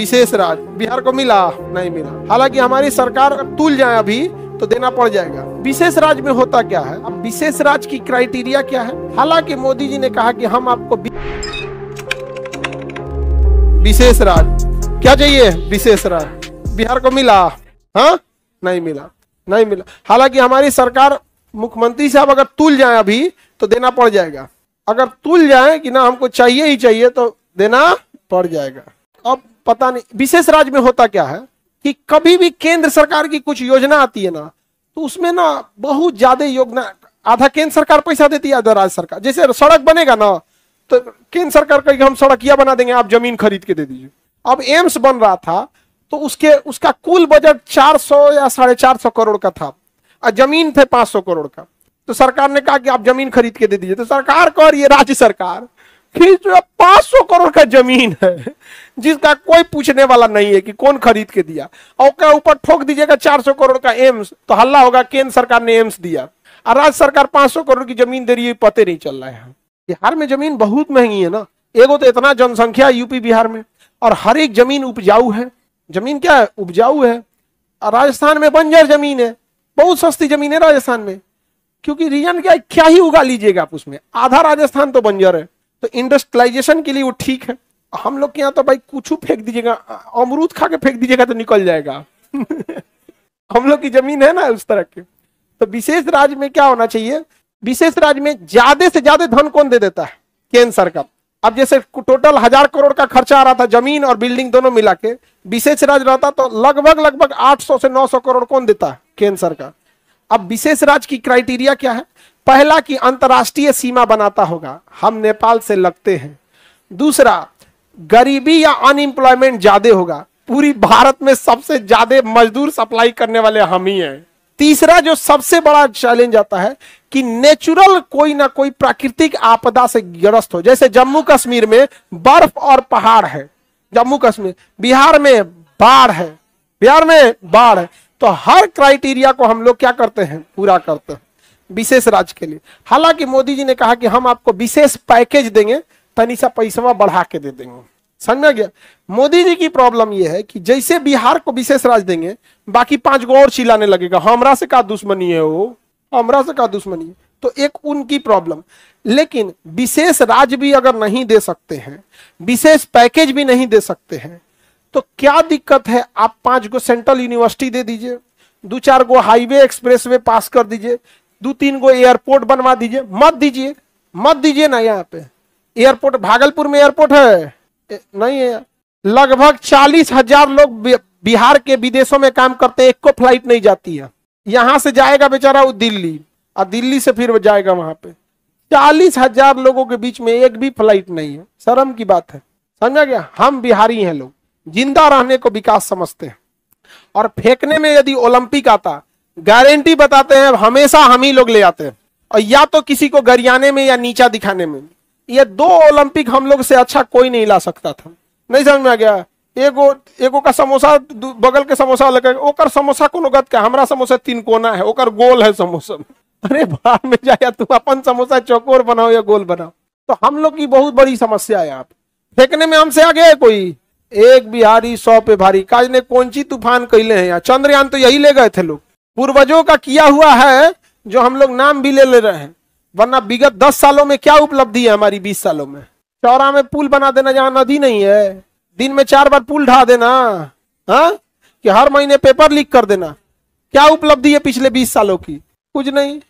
विशेष राज बिहार को मिला नहीं मिला हालांकि हमारी सरकार तुल जाए अभी तो देना पड़ जाएगा विशेष राज में होता क्या है अब विशेष राज की क्राइटेरिया क्या है हालांकि मोदी जी ने कहा कि हम आपको विशेष राज क्या चाहिए विशेष राज बिहार को मिला हाँ नहीं मिला नहीं मिला हालांकि हमारी सरकार मुख्यमंत्री साहब अगर तुल जाए अभी तो देना पड़ जाएगा अगर तुल जाए कि ना हमको चाहिए ही चाहिए तो देना पड़ जाएगा अब पता नहीं विशेष राज्य में होता क्या है कि कभी भी केंद्र सरकार की कुछ योजना आती है ना तो उसमें ना बहुत ज्यादा योजना आधा केंद्र सरकार पैसा देती है आधा राज्य सरकार जैसे सड़क बनेगा ना तो केंद्र सरकार कहेगी हम सड़क यह बना देंगे आप जमीन खरीद के दे दीजिए अब एम्स बन रहा था तो उसके उसका कुल बजट 400 या साढ़े चार करोड़ का था और जमीन थे 500 करोड़ का तो सरकार ने कहा कि आप जमीन खरीद के दे दीजिए तो सरकार को और ये राज्य सरकार फिर जो पांच सौ करोड़ का जमीन है जिसका कोई पूछने वाला नहीं है कि कौन खरीद के दिया और क्या ऊपर ठोक दीजिएगा चार सौ करोड़ का एम्स तो हल्ला होगा केंद्र सरकार ने एम्स दिया और राज्य सरकार पांच सौ करोड़ की जमीन दे रही है पते नहीं चल रहा है बिहार में जमीन बहुत महंगी है ना एगो तो इतना जनसंख्या यूपी बिहार में और हर एक जमीन उपजाऊ है जमीन क्या है उपजाऊ है राजस्थान में बंजर जमीन है बहुत सस्ती जमीन है राजस्थान में क्योंकि रीजन क्या क्या ही उगा लीजिएगा आप उसमें आधा राजस्थान तो बंजर है तो इंडस्ट्रियलाइजेशन के लिए वो ठीक है हम लोग के यहाँ तो भाई कुछ फेंक दीजिएगा अमरूद खा के फेंक दीजिएगा तो निकल जाएगा हम लोग की जमीन है ना उस तरह की तो विशेष राज्य में क्या होना चाहिए विशेष राज्य में ज्यादा से ज्यादा धन कौन दे देता है केंद्र सरकार अब जैसे टोटल हजार करोड़ का खर्चा आ रहा था जमीन और बिल्डिंग दोनों मिला के विशेष राज्य रहता तो लगभग लगभग 800 से 900 करोड़ कौन देता है केंद्र सरकार अब विशेष राज्य की क्राइटेरिया क्या है पहला कि अंतर्राष्ट्रीय सीमा बनाता होगा हम नेपाल से लगते हैं दूसरा गरीबी या अनएम्प्लॉयमेंट ज्यादा होगा पूरी भारत में सबसे ज्यादा मजदूर सप्लाई करने वाले हम ही हैं तीसरा जो सबसे बड़ा चैलेंज आता है कि नेचुरल कोई ना कोई प्राकृतिक आपदा से ग्रस्त हो जैसे जम्मू कश्मीर में बर्फ और पहाड़ है जम्मू कश्मीर बिहार में बाढ़ है बिहार में बाढ़ है तो हर क्राइटेरिया को हम लोग क्या करते हैं पूरा करते हैं विशेष राज्य के लिए हालांकि मोदी जी ने कहा कि हम आपको विशेष पैकेज देंगे तनी पैसवा बढ़ा के दे देंगे समझ में गया मोदी जी की प्रॉब्लम यह है कि जैसे बिहार को विशेष राज देंगे बाकी पांच गो और चिल्लाने लगेगा हमरा से का दुश्मनी है वो हमरा से का दुश्मनी है तो एक उनकी प्रॉब्लम लेकिन विशेष राज भी अगर नहीं दे सकते हैं विशेष पैकेज भी नहीं दे सकते हैं तो क्या दिक्कत है आप पांच गो सेंट्रल यूनिवर्सिटी दे दीजिए दो चार गो हाईवे एक्सप्रेसवे पास कर दीजिए दो तीन गो एयरपोर्ट बनवा दीजिए मत दीजिए मत दीजिए ना यहाँ पे एयरपोर्ट भागलपुर में एयरपोर्ट है नहीं है लगभग चालीस हजार लोग बिहार के विदेशों में काम करते हैं एक को फ्लाइट नहीं जाती है यहां से जाएगा बेचारा वो दिल्ली और दिल्ली से फिर वो जाएगा वहां पे चालीस हजार लोगों के बीच में एक भी फ्लाइट नहीं है शर्म की बात है समझा गया हम बिहारी हैं लोग जिंदा रहने को विकास समझते हैं और फेंकने में यदि ओलंपिक आता गारंटी बताते हैं हमेशा हम ही लोग ले आते हैं और या तो किसी को गरियाने में या नीचा दिखाने में ये दो ओलंपिक हम लोग से अच्छा कोई नहीं ला सकता था नहीं समझ में आ गया एगो एगो का समोसा बगल के समोसा लगे ओकर समोसा कोनो गत का हमारा समोसा तीन कोना है ओकर गोल है समोसा अरे बाहर में जाए तू अपन समोसा चौकोर बनाओ या गोल बनाओ तो हम लोग की बहुत बड़ी समस्या है आप फेंकने में हमसे आ गया कोई एक बिहारी सौ पे भारी काज ने कौन सी तूफान कैले हैं यहाँ चंद्रयान तो यही ले गए थे लोग पूर्वजों का किया हुआ है जो हम लोग नाम भी ले ले रहे हैं वरना विगत दस सालों में क्या उपलब्धि है हमारी बीस सालों में चौरा में पुल बना देना जहां नदी नहीं है दिन में चार बार पुल ढा देना हा? कि हर महीने पेपर लीक कर देना क्या उपलब्धि है पिछले बीस सालों की कुछ नहीं